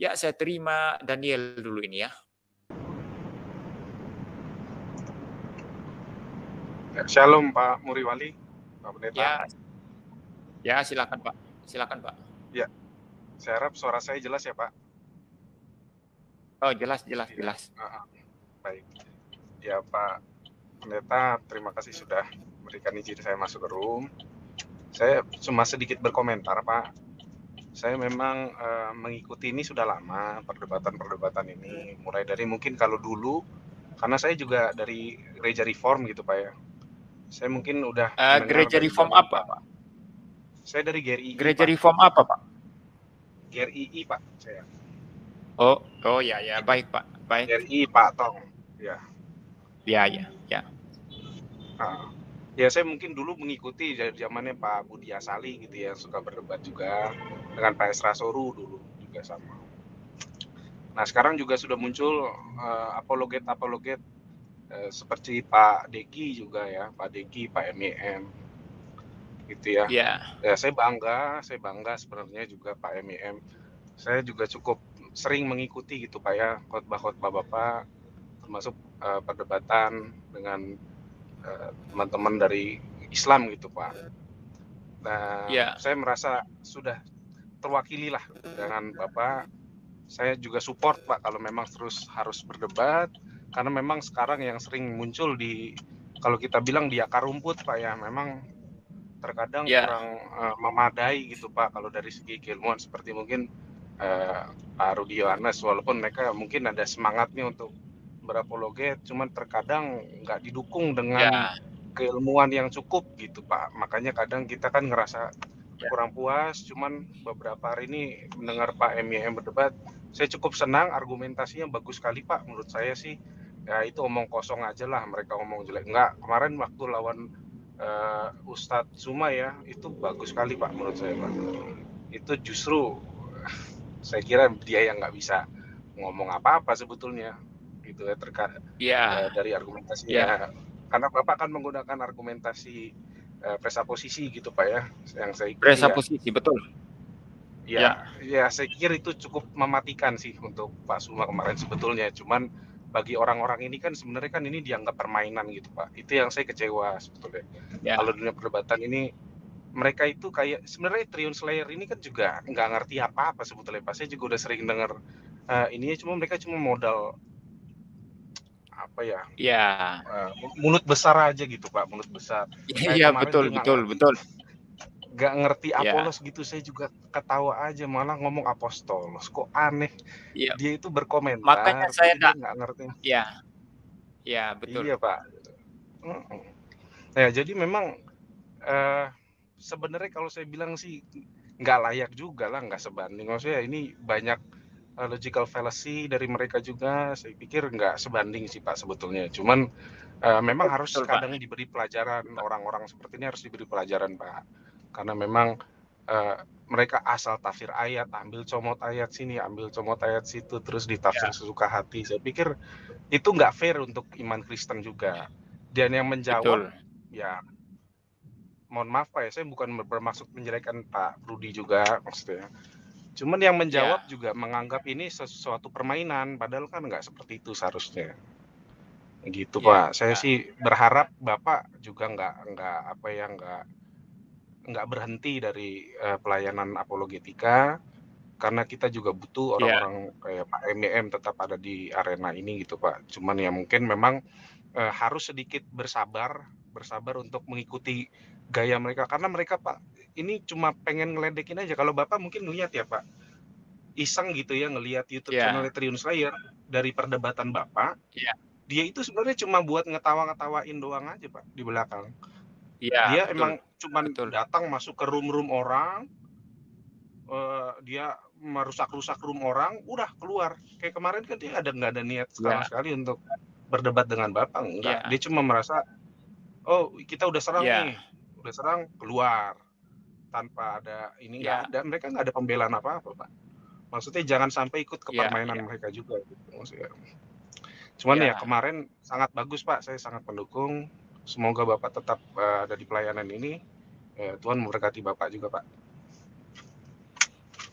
Ya, saya terima Daniel dulu ini ya. ya. Shalom Pak Muriwali, Pak Pendeta. Ya, ya silakan Pak, silakan Pak. Ya, saya harap suara saya jelas ya Pak. Oh jelas, jelas, ya. jelas. baik, ya Pak Pendeta, terima kasih sudah memberikan izin saya masuk ke room. Saya cuma sedikit berkomentar Pak saya memang uh, mengikuti ini sudah lama perdebatan-perdebatan ini mulai dari mungkin kalau dulu karena saya juga dari gereja reform gitu pak ya saya mungkin udah uh, gereja reform apa pak saya dari GRI gereja pak. reform apa pak GRI pak saya oh oh ya ya baik pak baik GRI pak Tong ya ya ya ya nah, ya saya mungkin dulu mengikuti zamannya Pak Budi Asali gitu ya suka berdebat juga dengan Pak Esra Soru dulu juga sama. Nah sekarang juga sudah muncul uh, eh, apologet apologet uh, eh, seperti Pak Deki juga ya Pak Deki Pak MEM gitu ya. Yeah. Ya saya bangga saya bangga sebenarnya juga Pak MEM. Saya juga cukup sering mengikuti gitu Pak ya khotbah-khotbah Bapak termasuk uh, perdebatan dengan Eh, teman-teman dari Islam gitu Pak. Nah, yeah. saya merasa sudah terwakili lah dengan Bapak. Saya juga support Pak kalau memang terus harus berdebat karena memang sekarang yang sering muncul di kalau kita bilang di akar rumput Pak ya memang terkadang yeah. kurang uh, memadai gitu Pak kalau dari segi keilmuan seperti mungkin uh, Pak Rudi Yohanes walaupun mereka mungkin ada semangatnya untuk berapologet cuman terkadang nggak didukung dengan ya. keilmuan yang cukup gitu Pak makanya kadang kita kan ngerasa ya. kurang puas cuman beberapa hari ini mendengar Pak MYM berdebat saya cukup senang argumentasinya bagus sekali Pak menurut saya sih ya itu omong kosong aja lah mereka omong jelek nggak kemarin waktu lawan uh, Ustadz Suma ya itu bagus sekali Pak menurut saya Pak itu justru saya kira dia yang nggak bisa ngomong apa-apa sebetulnya gitu ya terkait iya. yeah. uh, dari argumentasi yeah. ya karena bapak kan menggunakan argumentasi uh, eh, presaposisi gitu pak ya yang saya kira, presaposisi ya, betul ya, ya ya saya kira itu cukup mematikan sih untuk Pak Suma kemarin sebetulnya cuman bagi orang-orang ini kan sebenarnya kan ini dianggap permainan gitu pak itu yang saya kecewa sebetulnya yeah. kalau dunia perdebatan ini mereka itu kayak sebenarnya Triun Slayer ini kan juga nggak ngerti apa-apa sebetulnya pak saya juga udah sering dengar uh, eh, ininya cuma mereka cuma modal apa ya? Iya. Uh, mulut besar aja gitu Pak, mulut besar. Iya, iya betul betul betul. Gak ngerti iya. Apolos gitu saya juga ketawa aja malah ngomong Apostolos kok aneh. Ya. Dia itu berkomentar. Makanya saya nggak ngerti. Iya. Iya betul. Iya Pak. ya jadi memang uh, sebenarnya kalau saya bilang sih nggak layak juga lah nggak sebanding maksudnya ini banyak Eh, logical fallacy dari mereka juga saya pikir nggak sebanding sih Pak sebetulnya. Cuman uh, memang harus Betul, kadang Pak. diberi pelajaran orang-orang seperti ini harus diberi pelajaran Pak. Karena memang uh, mereka asal tafsir ayat, ambil comot ayat sini, ambil comot ayat situ, terus ditafsir ya. sesuka hati. Saya pikir itu nggak fair untuk iman Kristen juga. Dan yang menjawab, Betul. ya mohon maaf Pak ya, saya bukan bermaksud menjelekkan Pak Rudi juga maksudnya Cuman yang menjawab ya. juga menganggap ini sesuatu permainan, padahal kan nggak seperti itu seharusnya. Gitu ya, Pak. Saya ya. sih berharap Bapak juga nggak nggak apa ya nggak nggak berhenti dari uh, pelayanan apologetika karena kita juga butuh ya. orang-orang yeah. kayak Pak MEM tetap ada di arena ini gitu Pak. Cuman ya mungkin memang uh, harus sedikit bersabar, bersabar untuk mengikuti gaya mereka karena mereka Pak ini cuma pengen ngeledekin aja. Kalau Bapak mungkin ngeliat ya Pak, iseng gitu ya ngeliat YouTube yeah. channel Triun Slayer dari perdebatan Bapak. Yeah. Dia itu sebenarnya cuma buat ngetawa-ngetawain doang aja Pak di belakang. Yeah, dia betul. emang cuma datang masuk ke room-room orang, uh, dia merusak-rusak room orang, udah keluar. Kayak kemarin kan dia ada nggak ada niat sama yeah. sekali untuk berdebat dengan Bapak, enggak. Yeah. Dia cuma merasa oh, kita udah serang yeah. nih. Udah serang, keluar tanpa ada ini ya. ada mereka nggak ada pembelaan apa apa pak maksudnya jangan sampai ikut ke iya, permainan ya, ya. mereka juga gitu maksudnya cuman ya. ya kemarin sangat bagus pak saya sangat mendukung semoga bapak tetap uh, ada di pelayanan ini ya, Tuhan memberkati bapak juga pak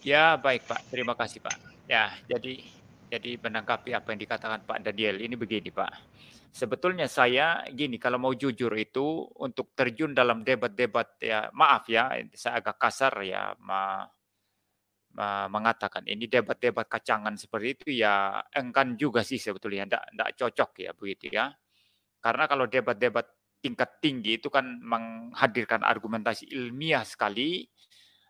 ya baik pak terima kasih pak ya jadi jadi menanggapi apa yang dikatakan Pak Daniel ini begini Pak. Sebetulnya saya gini kalau mau jujur itu untuk terjun dalam debat-debat ya maaf ya saya agak kasar ya ma, ma, mengatakan ini debat-debat kacangan seperti itu ya enggan juga sih sebetulnya enggak, enggak cocok ya begitu ya. Karena kalau debat-debat tingkat tinggi itu kan menghadirkan argumentasi ilmiah sekali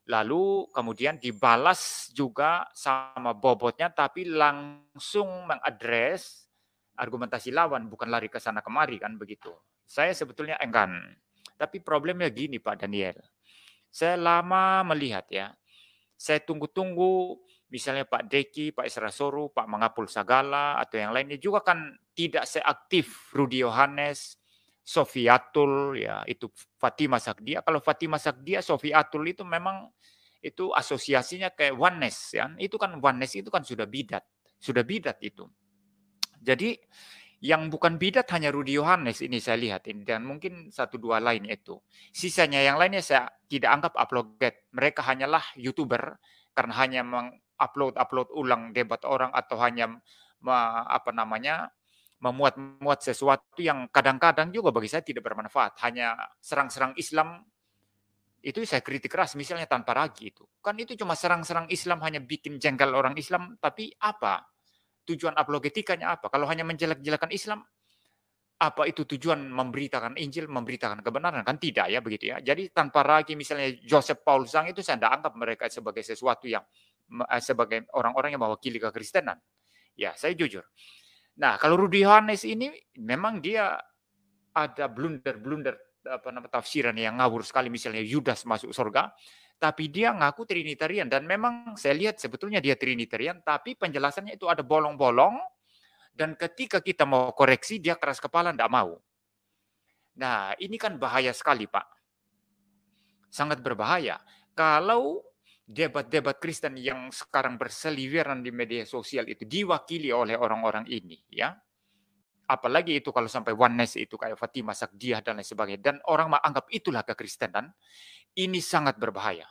lalu kemudian dibalas juga sama bobotnya tapi langsung mengadres argumentasi lawan bukan lari ke sana kemari kan begitu. Saya sebetulnya enggan. Tapi problemnya gini Pak Daniel. Saya lama melihat ya. Saya tunggu-tunggu misalnya Pak Deki, Pak Isra Soru, Pak Mangapul Sagala atau yang lainnya juga kan tidak seaktif Rudi Yohanes, Sofiatul ya itu Fatimah Sakdia. Kalau Fatimah Sakdia Sofiatul itu memang itu asosiasinya kayak oneness ya. Itu kan oneness itu kan sudah bidat, sudah bidat itu. Jadi yang bukan bidat hanya Rudi Yohanes ini saya lihat ini dan mungkin satu dua lain itu. Sisanya yang lainnya saya tidak anggap upload Mereka hanyalah YouTuber karena hanya mengupload upload ulang debat orang atau hanya apa namanya memuat-muat sesuatu yang kadang-kadang juga bagi saya tidak bermanfaat. Hanya serang-serang Islam itu saya kritik keras misalnya tanpa ragi itu. Kan itu cuma serang-serang Islam hanya bikin jengkel orang Islam, tapi apa? Tujuan apologetikanya apa? Kalau hanya menjelek-jelekan Islam, apa itu tujuan memberitakan Injil, memberitakan kebenaran? Kan tidak ya begitu ya. Jadi tanpa ragi misalnya Joseph Paul Zhang itu saya tidak anggap mereka sebagai sesuatu yang eh, sebagai orang-orang yang mewakili kekristenan. Ya, saya jujur. Nah, kalau Rudy Yohanes ini memang dia ada blunder-blunder apa nama tafsiran yang ngawur sekali misalnya Yudas masuk surga, tapi dia ngaku trinitarian dan memang saya lihat sebetulnya dia trinitarian tapi penjelasannya itu ada bolong-bolong dan ketika kita mau koreksi dia keras kepala tidak mau. Nah, ini kan bahaya sekali, Pak. Sangat berbahaya. Kalau debat-debat Kristen yang sekarang berseliweran di media sosial itu diwakili oleh orang-orang ini ya apalagi itu kalau sampai oneness itu kayak Fatimah Sakdiah dan lain sebagainya dan orang menganggap itulah kekristenan ini sangat berbahaya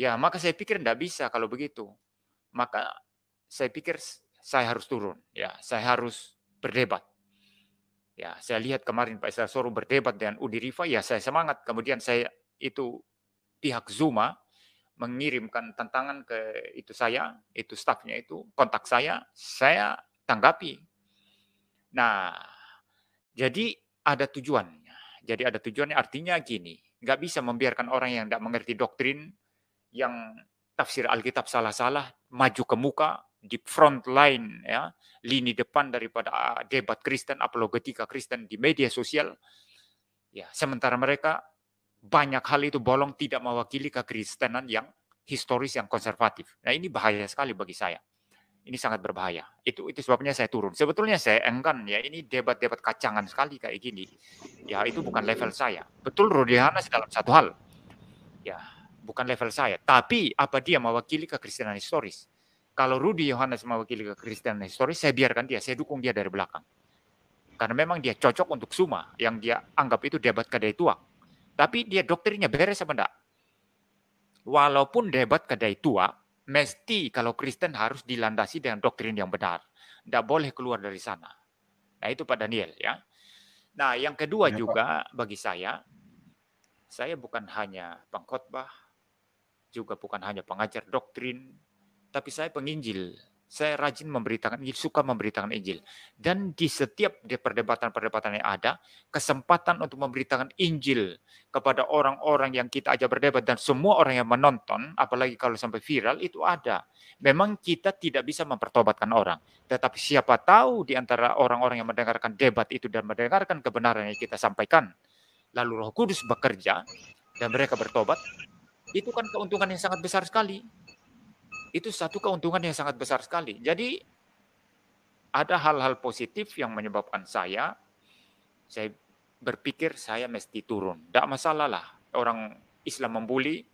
ya maka saya pikir tidak bisa kalau begitu maka saya pikir saya harus turun ya saya harus berdebat ya saya lihat kemarin Pak Isra Soru berdebat dengan Udi Riva ya saya semangat kemudian saya itu pihak Zuma mengirimkan tantangan ke itu saya, itu stafnya itu, kontak saya, saya tanggapi. Nah, jadi ada tujuannya. Jadi ada tujuannya artinya gini, nggak bisa membiarkan orang yang tidak mengerti doktrin, yang tafsir Alkitab salah-salah, maju ke muka, di front line, ya, lini depan daripada ah, debat Kristen, apologetika Kristen di media sosial. Ya, sementara mereka banyak hal itu bolong tidak mewakili kekristenan yang historis yang konservatif. Nah ini bahaya sekali bagi saya. Ini sangat berbahaya. Itu itu sebabnya saya turun. Sebetulnya saya enggan ya ini debat-debat kacangan sekali kayak gini. Ya itu bukan level saya. Betul Rodihanas dalam satu hal. Ya bukan level saya. Tapi apa dia mewakili kekristenan historis? Kalau Rudi Yohanes mewakili kekristenan historis, saya biarkan dia, saya dukung dia dari belakang. Karena memang dia cocok untuk Suma yang dia anggap itu debat kedai tua tapi dia doktrinnya beres apa enggak? Walaupun debat kedai tua, mesti kalau Kristen harus dilandasi dengan doktrin yang benar. Tidak boleh keluar dari sana. Nah itu Pak Daniel ya. Nah yang kedua ya, juga Pak. bagi saya, saya bukan hanya pengkhotbah, juga bukan hanya pengajar doktrin, tapi saya penginjil saya rajin memberitakan Injil, suka memberitakan Injil. Dan di setiap perdebatan-perdebatan yang ada, kesempatan untuk memberitakan Injil kepada orang-orang yang kita ajak berdebat dan semua orang yang menonton, apalagi kalau sampai viral, itu ada. Memang kita tidak bisa mempertobatkan orang. Tetapi siapa tahu di antara orang-orang yang mendengarkan debat itu dan mendengarkan kebenaran yang kita sampaikan, lalu roh kudus bekerja dan mereka bertobat, itu kan keuntungan yang sangat besar sekali itu satu keuntungan yang sangat besar sekali. Jadi ada hal-hal positif yang menyebabkan saya saya berpikir saya mesti turun. Tidak masalah lah orang Islam membuli.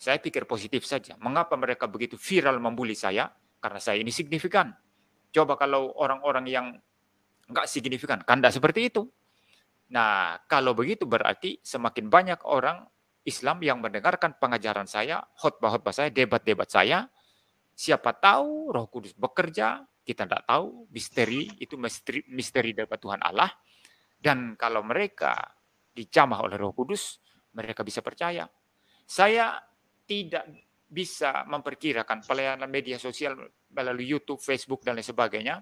Saya pikir positif saja. Mengapa mereka begitu viral membuli saya? Karena saya ini signifikan. Coba kalau orang-orang yang nggak signifikan, kan seperti itu. Nah, kalau begitu berarti semakin banyak orang Islam yang mendengarkan pengajaran saya, khutbah-khutbah saya, debat-debat saya, siapa tahu Roh Kudus bekerja, kita tidak tahu misteri itu misteri, misteri dari Tuhan Allah. Dan kalau mereka dicamah oleh Roh Kudus, mereka bisa percaya. Saya tidak bisa memperkirakan pelayanan media sosial melalui YouTube, Facebook dan lain sebagainya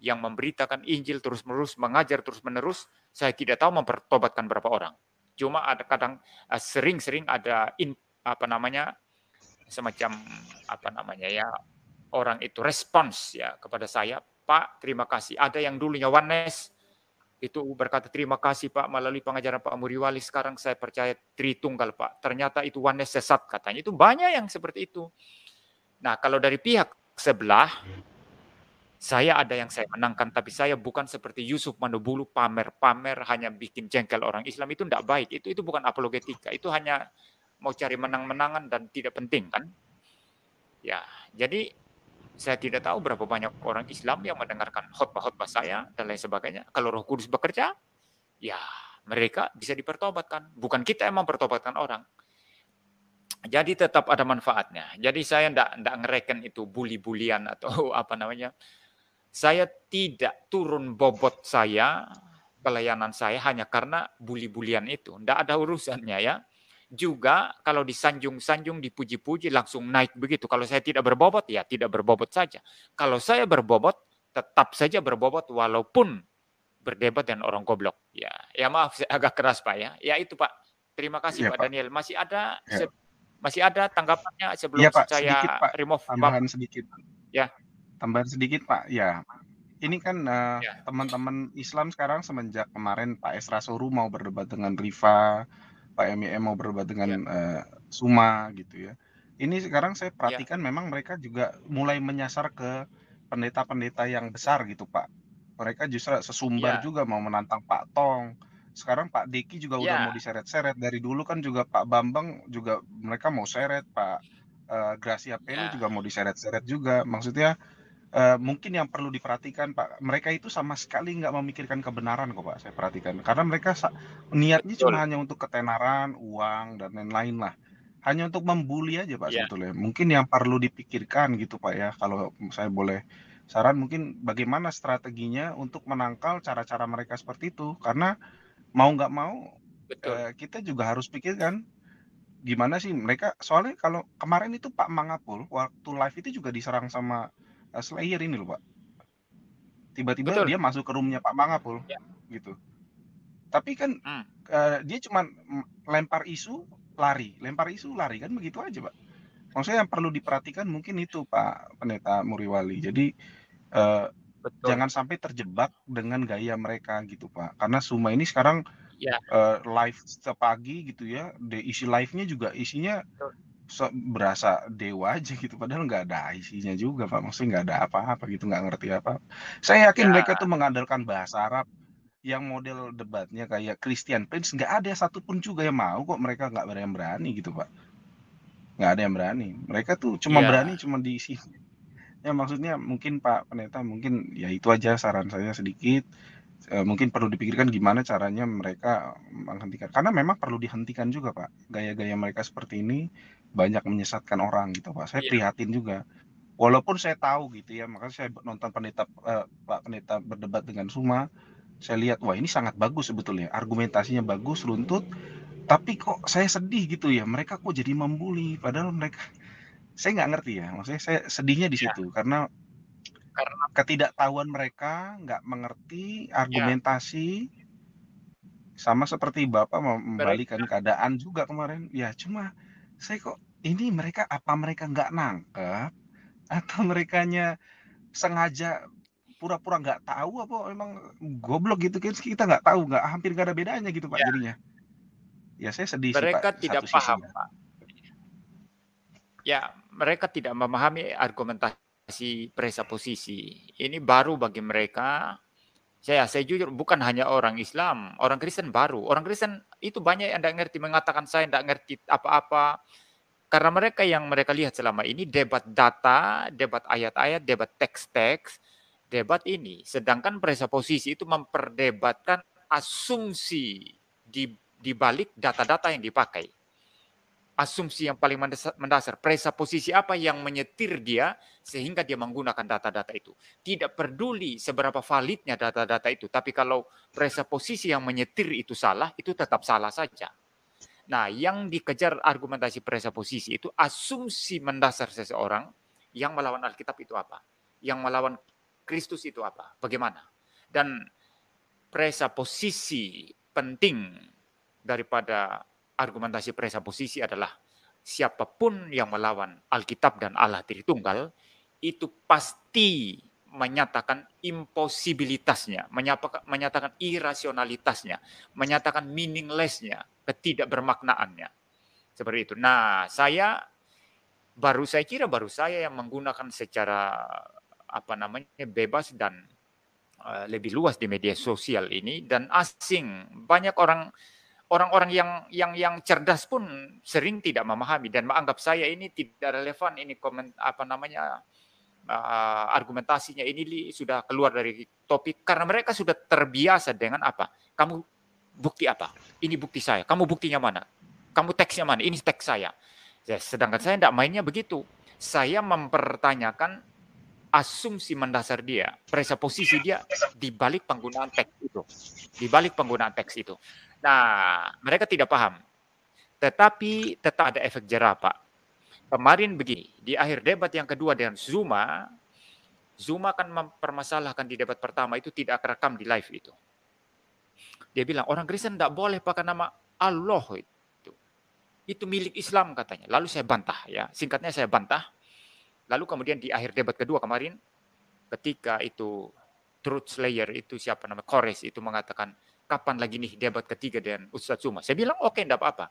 yang memberitakan Injil terus-menerus, mengajar terus-menerus, saya tidak tahu mempertobatkan berapa orang. Cuma ada kadang eh, sering-sering ada in, apa namanya semacam apa namanya ya orang itu respons ya kepada saya Pak terima kasih ada yang dulunya Wanes itu berkata terima kasih Pak melalui pengajaran Pak Muriwali sekarang saya percaya Tritunggal Pak ternyata itu Wanes sesat katanya itu banyak yang seperti itu nah kalau dari pihak sebelah saya ada yang saya menangkan, tapi saya bukan seperti Yusuf Manubulu pamer-pamer hanya bikin jengkel orang Islam itu tidak baik. Itu itu bukan apologetika, itu hanya mau cari menang-menangan dan tidak penting kan? Ya, jadi saya tidak tahu berapa banyak orang Islam yang mendengarkan khotbah-khotbah saya dan lain sebagainya. Kalau Roh Kudus bekerja, ya mereka bisa dipertobatkan. Bukan kita yang mempertobatkan orang. Jadi tetap ada manfaatnya. Jadi saya tidak ngereken itu bully-bulian atau apa namanya saya tidak turun bobot saya, pelayanan saya hanya karena buli-bulian itu. Tidak ada urusannya ya. Juga kalau disanjung-sanjung, dipuji-puji, langsung naik begitu. Kalau saya tidak berbobot, ya tidak berbobot saja. Kalau saya berbobot, tetap saja berbobot walaupun berdebat dengan orang goblok. Ya, ya maaf saya agak keras Pak ya. Ya itu Pak. Terima kasih ya, Pak, Pak Daniel. Masih ada ya. masih ada tanggapannya iya, sebelum ya, saya sedikit, remove tambahan sedikit. Ya. Tambahan sedikit Pak, ya. Ini kan uh, ya. teman-teman Islam sekarang semenjak kemarin Pak Esra Soru mau berdebat dengan Riva, Pak MIM mau berdebat dengan ya. uh, Suma gitu ya. Ini sekarang saya ya. perhatikan ya. memang mereka juga mulai menyasar ke pendeta-pendeta yang besar gitu Pak. Mereka justru sesumbar ya. juga mau menantang Pak Tong, sekarang Pak Diki juga ya. udah mau diseret-seret dari dulu kan juga Pak Bambang juga mereka mau seret Pak uh, Gracia Peli ya. juga mau diseret-seret juga maksudnya Eh, mungkin yang perlu diperhatikan Pak, mereka itu sama sekali nggak memikirkan kebenaran kok Pak, saya perhatikan. Karena mereka niatnya Betul. hanya untuk ketenaran, uang dan lain-lain lah. Hanya untuk membuli aja Pak yeah. sebetulnya. Mungkin yang perlu dipikirkan gitu Pak ya, kalau saya boleh saran mungkin bagaimana strateginya untuk menangkal cara-cara mereka seperti itu karena mau nggak mau Betul. Eh, kita juga harus pikirkan gimana sih mereka soalnya kalau kemarin itu Pak Mangapul waktu live itu juga diserang sama Slayer ini loh pak tiba-tiba dia masuk ke roomnya Pak Mangapul ya. gitu tapi kan hmm. uh, dia cuma lempar isu lari lempar isu lari kan begitu aja pak maksudnya yang perlu diperhatikan mungkin itu Pak Pendeta Muriwali jadi uh, Betul. jangan sampai terjebak dengan gaya mereka gitu Pak karena Suma ini sekarang ya. uh, live sepagi gitu ya di isi live-nya juga isinya berasa dewa aja gitu padahal nggak ada isinya juga pak maksudnya nggak ada apa-apa gitu nggak ngerti apa saya yakin ya. mereka tuh mengandalkan bahasa Arab yang model debatnya kayak Christian Prince nggak ada satupun juga yang mau kok mereka nggak berani yang berani gitu pak nggak ada yang berani mereka tuh cuma ya. berani cuma diisi ya maksudnya mungkin Pak Pendeta mungkin ya itu aja saran saya sedikit eh, mungkin perlu dipikirkan gimana caranya mereka menghentikan karena memang perlu dihentikan juga Pak gaya-gaya mereka seperti ini banyak menyesatkan orang gitu pak saya yeah. prihatin juga walaupun saya tahu gitu ya makanya saya nonton pendeta eh, pak pendeta berdebat dengan Suma saya lihat wah ini sangat bagus sebetulnya argumentasinya bagus runtut tapi kok saya sedih gitu ya mereka kok jadi membuli padahal mereka saya nggak ngerti ya maksudnya saya sedihnya di iya. situ yeah. karena karena ketidaktahuan mereka nggak mengerti iya. argumentasi yeah. sama seperti bapak membalikan keadaan juga kemarin ya cuma saya kok ini mereka apa mereka nggak nangkep atau nya sengaja pura-pura nggak -pura tahu apa memang goblok gitu kan kita nggak tahu nggak hampir nggak ada bedanya gitu pak ya. jadinya ya saya sedih mereka sih, pak, tidak paham sisinya. pak ya mereka tidak memahami argumentasi presa posisi ini baru bagi mereka saya saya jujur bukan hanya orang Islam, orang Kristen baru. Orang Kristen itu banyak yang tidak ngerti mengatakan saya tidak ngerti apa-apa. Karena mereka yang mereka lihat selama ini debat data, debat ayat-ayat, debat teks-teks, debat ini. Sedangkan presupposisi itu memperdebatkan asumsi di di balik data-data yang dipakai asumsi yang paling mendasar, Presa posisi apa yang menyetir dia sehingga dia menggunakan data-data itu. Tidak peduli seberapa validnya data-data itu, tapi kalau presa posisi yang menyetir itu salah, itu tetap salah saja. Nah, yang dikejar argumentasi presa posisi itu asumsi mendasar seseorang yang melawan Alkitab itu apa? Yang melawan Kristus itu apa? Bagaimana? Dan presa posisi penting daripada argumentasi presaposisi adalah siapapun yang melawan Alkitab dan Allah Tritunggal itu pasti menyatakan imposibilitasnya, menyatakan irasionalitasnya, menyatakan meaninglessnya, ketidakbermaknaannya. Seperti itu. Nah, saya baru saya kira baru saya yang menggunakan secara apa namanya bebas dan eh, lebih luas di media sosial ini dan asing banyak orang orang-orang yang yang yang cerdas pun sering tidak memahami dan menganggap saya ini tidak relevan ini komen apa namanya uh, argumentasinya ini sudah keluar dari topik karena mereka sudah terbiasa dengan apa? Kamu bukti apa? Ini bukti saya. Kamu buktinya mana? Kamu teksnya mana? Ini teks saya. Ya, sedangkan saya tidak mainnya begitu. Saya mempertanyakan asumsi mendasar dia, presa posisi dia di balik penggunaan teks itu, di balik penggunaan teks itu. Nah, mereka tidak paham. Tetapi tetap ada efek jerah, Pak. Kemarin begini, di akhir debat yang kedua dengan Zuma, Zuma akan mempermasalahkan di debat pertama itu tidak akan rekam di live itu. Dia bilang orang Kristen tidak boleh pakai nama Allah itu. Itu milik Islam katanya. Lalu saya bantah ya. Singkatnya saya bantah. Lalu kemudian di akhir debat kedua kemarin ketika itu Truth Slayer itu siapa nama Kores itu mengatakan kapan lagi nih debat ketiga dengan Ustadz Suma? Saya bilang oke, okay, enggak apa-apa.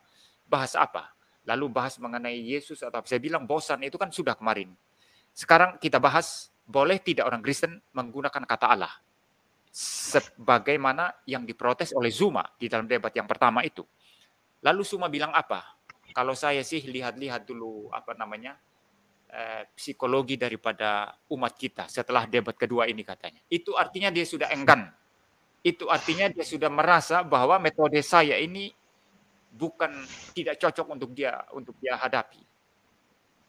Bahas apa? Lalu bahas mengenai Yesus atau apa? Saya bilang bosan, itu kan sudah kemarin. Sekarang kita bahas, boleh tidak orang Kristen menggunakan kata Allah? Sebagaimana yang diprotes oleh Zuma di dalam debat yang pertama itu. Lalu Suma bilang apa? Kalau saya sih lihat-lihat dulu apa namanya eh, psikologi daripada umat kita setelah debat kedua ini katanya. Itu artinya dia sudah enggan itu artinya dia sudah merasa bahwa metode saya ini bukan tidak cocok untuk dia untuk dia hadapi.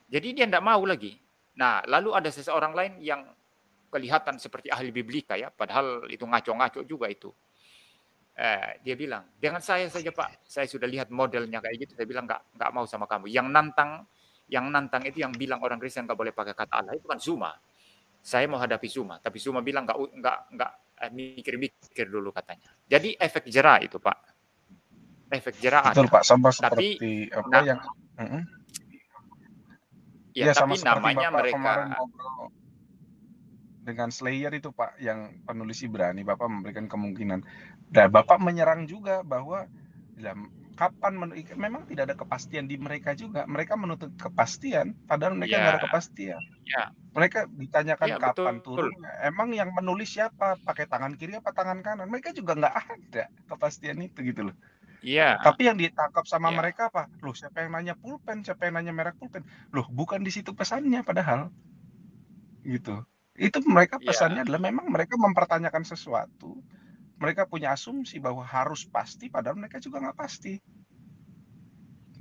Jadi dia tidak mau lagi. Nah, lalu ada seseorang lain yang kelihatan seperti ahli biblika ya, padahal itu ngaco-ngaco juga itu. Eh, dia bilang, dengan saya saja Pak, saya sudah lihat modelnya kayak gitu, saya bilang nggak nggak mau sama kamu. Yang nantang, yang nantang itu yang bilang orang Kristen nggak boleh pakai kata Allah itu kan Zuma. Saya mau hadapi Zuma, tapi Zuma bilang nggak nggak nggak Eh, mikir-mikir dulu katanya. Jadi efek jerah itu Pak. Efek jerah Betul, ada. Pak, sama tapi, seperti apa nah, yang uh -uh. Ya, ya tapi sama namanya Bapak mereka dengan Slayer itu Pak yang penulis Ibrani Bapak memberikan kemungkinan. Dan Bapak menyerang juga bahwa dalam kapan men memang tidak ada kepastian di mereka juga mereka menuntut kepastian padahal mereka iya. nggak ada kepastian yeah. mereka ditanyakan yeah, iya, kapan betul. turun emang yang menulis siapa pakai tangan kiri apa tangan kanan mereka juga nggak ada kepastian itu gitu loh Iya. Tapi yang ditangkap sama ya. mereka apa? Loh, siapa yang nanya pulpen? Siapa yang nanya merek pulpen? Loh, bukan di situ pesannya padahal. Gitu. Itu mereka iya. pesannya ya. adalah memang mereka mempertanyakan sesuatu mereka punya asumsi bahwa harus pasti padahal mereka juga nggak pasti.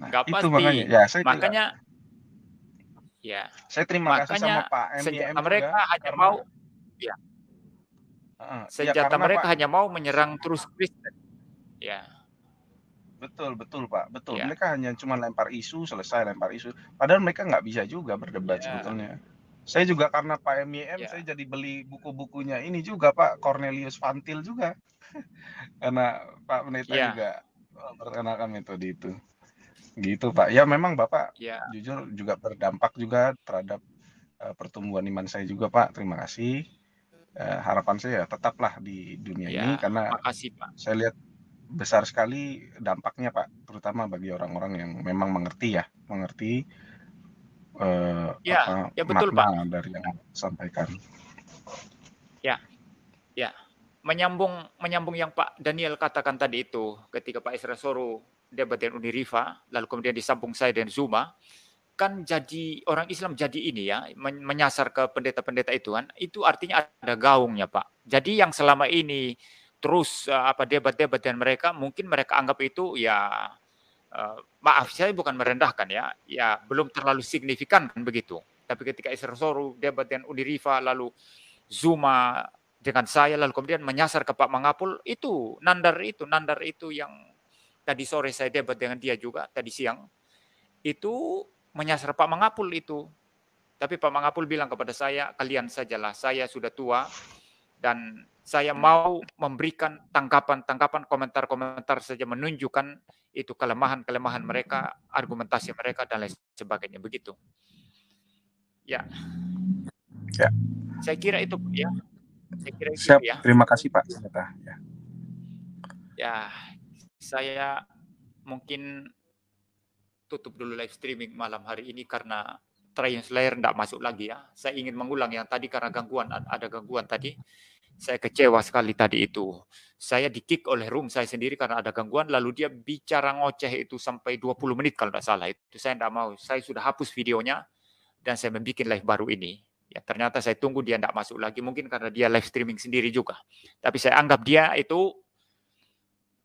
Nah, gak itu pasti. makanya ya saya makanya ya. Saya terima makanya, kasih sama Pak MIM mereka juga, hanya karena, mau ya. Uh, senjata ya mereka Pak, hanya mau menyerang terus Kristen. Ya. Betul, betul Pak, betul. Ya. Mereka hanya cuma lempar isu, selesai lempar isu. Padahal mereka nggak bisa juga berdebat ya. sebetulnya. Saya juga karena Pak MIM ya. Iya. saya jadi beli buku-bukunya ini juga Pak Cornelius Fantil juga. karena Pak Menita ya. juga eh, perkenalkan metode itu. Gitu Pak. Ya memang Bapak ya. jujur juga berdampak juga terhadap uh, pertumbuhan iman saya juga Pak. Terima kasih. Uh, harapan saya tetaplah di dunia ya, ini karena kasih, Pak. saya lihat besar sekali dampaknya Pak, terutama bagi orang-orang yang memang mengerti ya, mengerti uh, ya, ya betul, Pak. dari yang sampaikan. Ya, ya. Menyambung menyambung yang Pak Daniel katakan tadi itu ketika Pak Isra Soro debat dengan Riva, lalu kemudian disambung saya dan Zuma, kan jadi orang Islam jadi ini ya menyasar ke pendeta-pendeta itu kan itu artinya ada gaungnya Pak. Jadi yang selama ini terus eh, apa debat-debat dengan mereka mungkin mereka anggap itu ya Eh, maaf saya bukan merendahkan ya, ya belum terlalu signifikan kan begitu. Tapi ketika Soru debat dengan Uni Riva lalu Zuma dengan saya lalu kemudian menyasar ke Pak Mangapul itu nandar itu nandar itu yang tadi sore saya debat dengan dia juga tadi siang itu menyasar Pak Mangapul itu. Tapi Pak Mangapul bilang kepada saya, kalian sajalah, saya sudah tua, dan saya mau memberikan tangkapan-tangkapan komentar-komentar saja menunjukkan itu kelemahan-kelemahan mereka, argumentasi mereka dan lain sebagainya begitu. Ya. Ya. Saya kira itu ya. Saya kira itu Siap. ya. Terima kasih Pak Seneta. Ya. ya, saya mungkin tutup dulu live streaming malam hari ini karena Slayer tidak masuk lagi ya. Saya ingin mengulang yang tadi karena gangguan ada gangguan tadi. Saya kecewa sekali tadi itu. Saya dikick oleh room saya sendiri karena ada gangguan. Lalu dia bicara ngoceh itu sampai 20 menit kalau tidak salah. Itu saya tidak mau. Saya sudah hapus videonya dan saya membuat live baru ini. Ya, ternyata saya tunggu dia tidak masuk lagi. Mungkin karena dia live streaming sendiri juga. Tapi saya anggap dia itu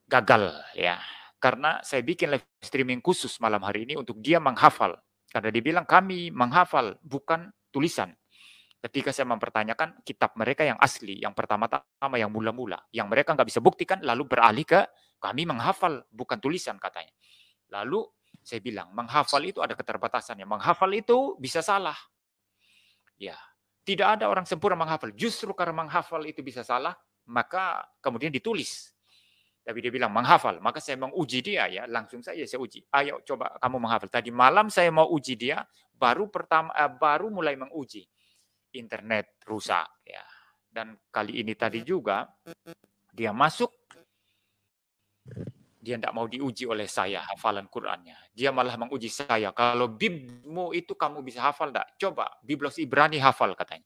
gagal ya. Karena saya bikin live streaming khusus malam hari ini untuk dia menghafal karena dibilang kami menghafal bukan tulisan. Ketika saya mempertanyakan kitab mereka yang asli, yang pertama-tama, yang mula-mula, yang mereka nggak bisa buktikan, lalu beralih ke kami menghafal bukan tulisan katanya. Lalu saya bilang menghafal itu ada keterbatasannya. Menghafal itu bisa salah. Ya, tidak ada orang sempurna menghafal. Justru karena menghafal itu bisa salah, maka kemudian ditulis tapi dia bilang menghafal, maka saya menguji dia ya, langsung saja saya uji. Ayo coba kamu menghafal. Tadi malam saya mau uji dia, baru pertama eh, baru mulai menguji. Internet rusak ya. Dan kali ini tadi juga dia masuk dia tidak mau diuji oleh saya hafalan Qurannya. Dia malah menguji saya. Kalau bibmu itu kamu bisa hafal tidak? Coba biblos Ibrani hafal katanya.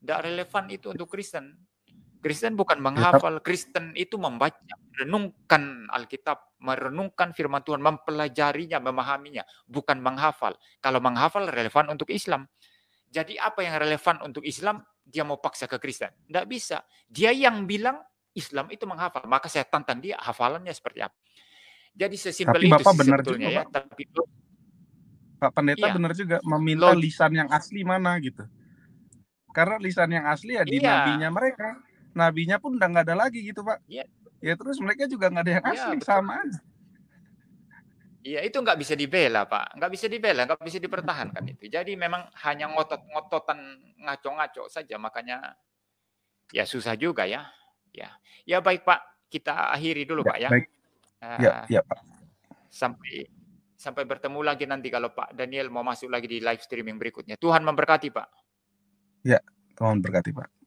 Tidak relevan itu untuk Kristen. Kristen bukan menghafal, Kristen itu membaca, merenungkan Alkitab, merenungkan firman Tuhan, mempelajarinya, memahaminya, bukan menghafal. Kalau menghafal relevan untuk Islam. Jadi apa yang relevan untuk Islam, dia mau paksa ke Kristen. Tidak bisa. Dia yang bilang Islam itu menghafal. Maka saya tantang dia hafalannya seperti apa. Jadi sesimpel Tapi itu Bapak benar juga, ya. Pak. Tapi Pak Pendeta iya. benar juga meminta Lord. lisan yang asli mana gitu. Karena lisan yang asli ya di iya. nabinya mereka nabinya pun udah nggak ada lagi gitu pak yeah. ya terus mereka juga nggak ada yang iya, asli ya, sama Iya itu nggak bisa dibela pak, nggak bisa dibela, nggak bisa dipertahankan itu. Jadi memang hanya ngotot-ngototan ngaco-ngaco saja, makanya ya susah juga ya. Ya, ya baik pak, kita akhiri dulu ya, pak ya. Baik. Uh, ya, ya pak. Sampai sampai bertemu lagi nanti kalau Pak Daniel mau masuk lagi di live streaming berikutnya. Tuhan memberkati pak. Ya, Tuhan memberkati pak.